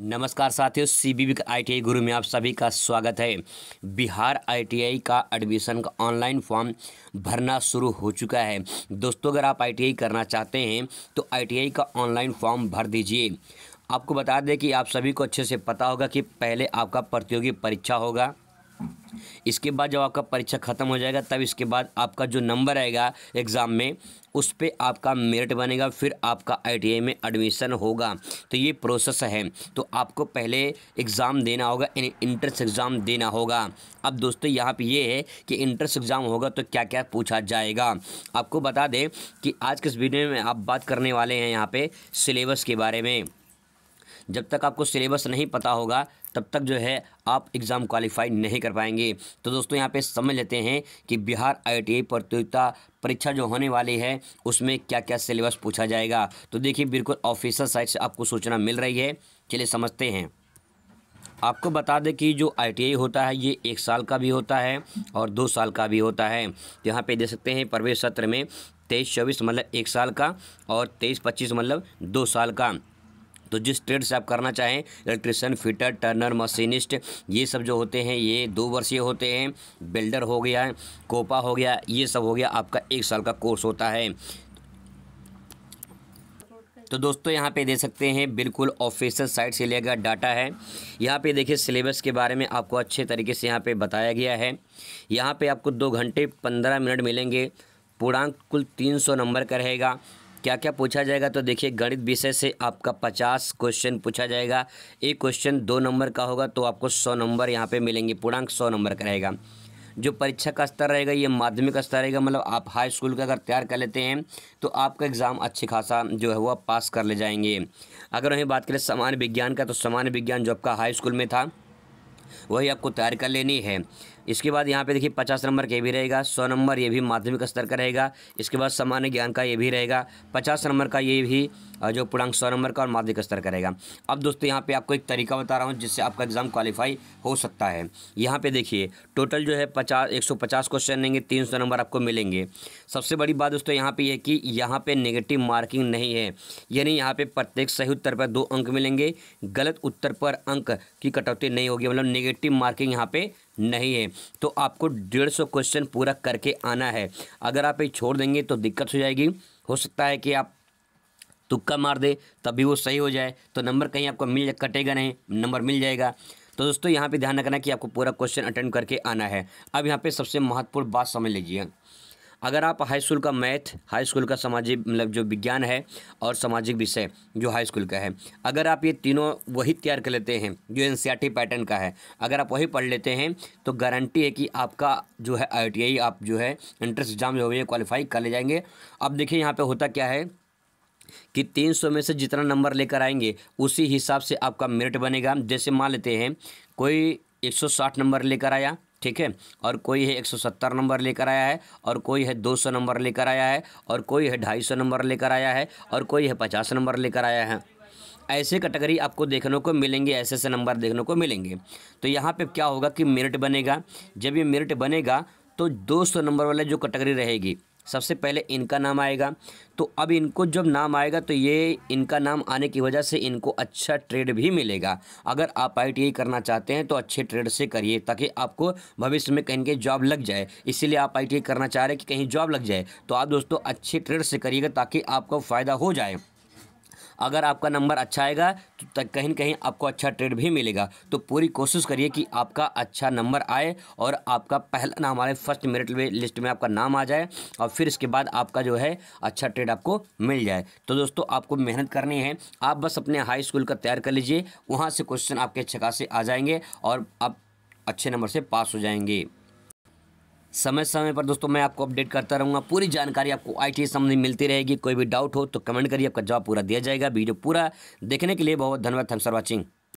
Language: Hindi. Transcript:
नमस्कार साथियों सी बी आईटीआई गुरु में आप सभी का स्वागत है बिहार आईटीआई का एडमिशन का ऑनलाइन फॉर्म भरना शुरू हो चुका है दोस्तों अगर आप आईटीआई करना चाहते हैं तो आईटीआई का ऑनलाइन फॉर्म भर दीजिए आपको बता दें कि आप सभी को अच्छे से पता होगा कि पहले आपका प्रतियोगी परीक्षा होगा इसके बाद जब आपका परीक्षा ख़त्म हो जाएगा तब इसके बाद आपका जो नंबर आएगा एग्ज़ाम में उस पर आपका मेरिट बनेगा फिर आपका आई में एडमिशन होगा तो ये प्रोसेस है तो आपको पहले एग्ज़ाम देना होगा यानी इंट्रेंस एग्ज़ाम देना होगा अब दोस्तों यहाँ पे ये है कि इंट्रेंस एग्ज़ाम होगा तो क्या क्या पूछा जाएगा आपको बता दें कि आज के इस वीडियो में आप बात करने वाले हैं यहाँ पर सिलेबस के बारे में जब तक आपको सिलेबस नहीं पता होगा तब तक जो है आप एग्ज़ाम क्वालिफाई नहीं कर पाएंगे तो दोस्तों यहाँ पे समझ लेते हैं कि बिहार आई प्रतियोगिता परीक्षा जो होने वाली है उसमें क्या क्या सिलेबस पूछा जाएगा तो देखिए बिल्कुल ऑफिसर साइड से आपको सूचना मिल रही है चलिए समझते हैं आपको बता दें कि जो आई होता है ये एक साल का भी होता है और दो साल का भी होता है यहाँ पे देख सकते हैं प्रवेश सत्र में तेईस चौबीस मतलब एक साल का और तेईस पच्चीस मतलब दो साल का तो जिस ट्रेड से आप करना चाहें इलेक्ट्रिशियन फिटर टर्नर मशीनिस्ट ये सब जो होते हैं ये दो वर्षीय होते हैं बिल्डर हो गया कोपा हो गया ये सब हो गया आपका एक साल का कोर्स होता है तो दोस्तों यहाँ पे दे सकते हैं बिल्कुल ऑफिशियल साइट से लिया गया डाटा है यहाँ पे देखिए सिलेबस के बारे में आपको अच्छे तरीके से यहाँ पे बताया गया है यहाँ पे आपको दो घंटे पंद्रह मिनट मिलेंगे पूर्णांक कुल तीन सौ नंबर का रहेगा क्या क्या पूछा जाएगा तो देखिए गणित विषय से आपका पचास क्वेश्चन पूछा जाएगा एक क्वेश्चन दो नंबर का होगा तो आपको सौ नंबर यहाँ पे मिलेंगे पूर्णांक सौ नंबर का रहेगा जो परीक्षा का स्तर रहेगा ये माध्यमिक स्तर रहेगा मतलब आप हाई स्कूल का अगर तैयार कर लेते हैं तो आपका एग्ज़ाम अच्छी खासा जो है वो पास कर ले जाएंगे अगर वहीं बात करें सामान्य विज्ञान का तो सामान्य विज्ञान जो आपका हाई स्कूल में था वही आपको तैयार कर लेनी है इसके बाद यहाँ पे देखिए पचास नंबर ये भी रहेगा सौ नंबर ये भी माध्यमिक स्तर का रहेगा इसके बाद सामान्य ज्ञान का ये भी रहेगा पचास नंबर का ये भी जो पूर्णांक सौ नंबर का और माध्यमिक स्तर का रहेगा अब दोस्तों यहाँ पे आपको एक तरीका बता रहा हूँ जिससे आपका एग्ज़ाम क्वालिफाई हो सकता है यहाँ पर देखिए टोटल जो है पचास एक सौ पचास क्वेश्चन लेंगे तीन सौ नंबर आपको मिलेंगे सबसे बड़ी बात दोस्तों यहाँ पर ये यह कि यहाँ पर नेगेटिव मार्किंग नहीं है यानी यहाँ पर प्रत्येक सही उत्तर पर दो अंक मिलेंगे गलत उत्तर पर अंक की कटौती नहीं होगी मतलब नेगेटिव मार्किंग यहाँ पे नहीं है तो आपको डेढ़ सौ क्वेश्चन पूरा करके आना है अगर आप ये छोड़ देंगे तो दिक्कत हो जाएगी हो सकता है कि आप तुक्का मार दे तभी वो सही हो जाए तो नंबर कहीं आपको मिल कटेगा नहीं नंबर मिल जाएगा तो दोस्तों यहाँ पे ध्यान रखना कि आपको पूरा क्वेश्चन अटेंड करके आना है अब यहाँ पे सबसे महत्वपूर्ण बात समझ लीजिए अगर आप हाई स्कूल का मैथ हाई स्कूल का सामाजिक मतलब जो विज्ञान है और सामाजिक विषय जो हाई स्कूल का है अगर आप ये तीनों वही तैयार कर लेते हैं जो एन पैटर्न का है अगर आप वही पढ़ लेते हैं तो गारंटी है कि आपका जो है आई आप जो है एंट्रेंस एग्जाम जो है क्वालिफाई कर ले जाएंगे अब देखिए यहाँ पर होता क्या है कि 300 में से जितना नंबर लेकर आएंगे उसी हिसाब से आपका मेरिट बनेगा जैसे मान लेते हैं कोई 160 नंबर लेकर आया ठीक है और कोई है 170 नंबर लेकर आया है और कोई है 200 नंबर लेकर आया है और कोई है 250 नंबर लेकर आया है और कोई है 50 नंबर लेकर आया है ऐसे कैटेगरी आपको देखने को मिलेंगे ऐसे ऐसे नंबर देखने को मिलेंगे तो यहाँ पे क्या होगा कि मेरिट बनेगा जब ये मेरिट बनेगा तो 200 नंबर वाले जो कैटेगरी रहेगी सबसे पहले इनका नाम आएगा तो अब इनको जब नाम आएगा तो ये इनका नाम आने की वजह से इनको अच्छा ट्रेड भी मिलेगा अगर आप आई करना चाहते हैं तो अच्छे ट्रेड से करिए ताकि आपको भविष्य में कहीं कहीं जॉब लग जाए इसीलिए आप आई करना चाह रहे हैं कि कहीं जॉब लग जाए तो आप दोस्तों अच्छे ट्रेड से करिएगा ताकि आपको फ़ायदा हो जाए अगर आपका नंबर अच्छा आएगा तो कहीं ना कहीं आपको अच्छा ट्रेड भी मिलेगा तो पूरी कोशिश करिए कि आपका अच्छा नंबर आए और आपका पहला नाम आए फर्स्ट मेरिट लिस्ट में आपका नाम आ जाए और फिर इसके बाद आपका जो है अच्छा ट्रेड आपको मिल जाए तो दोस्तों आपको मेहनत करनी है आप बस अपने हाई स्कूल का तैयार कर लीजिए वहाँ से क्वेश्चन आपके अच्छे से आ जाएंगे और आप अच्छे नंबर से पास हो जाएंगे समय समय पर दोस्तों मैं आपको अपडेट करता रहूँगा पूरी जानकारी आपको आई टी संबंधी मिलती रहेगी कोई भी डाउट हो तो कमेंट करिए आपका जवाब पूरा दिया जाएगा वीडियो पूरा देखने के लिए बहुत धन्यवाद थैंक्स फॉर वॉचिंग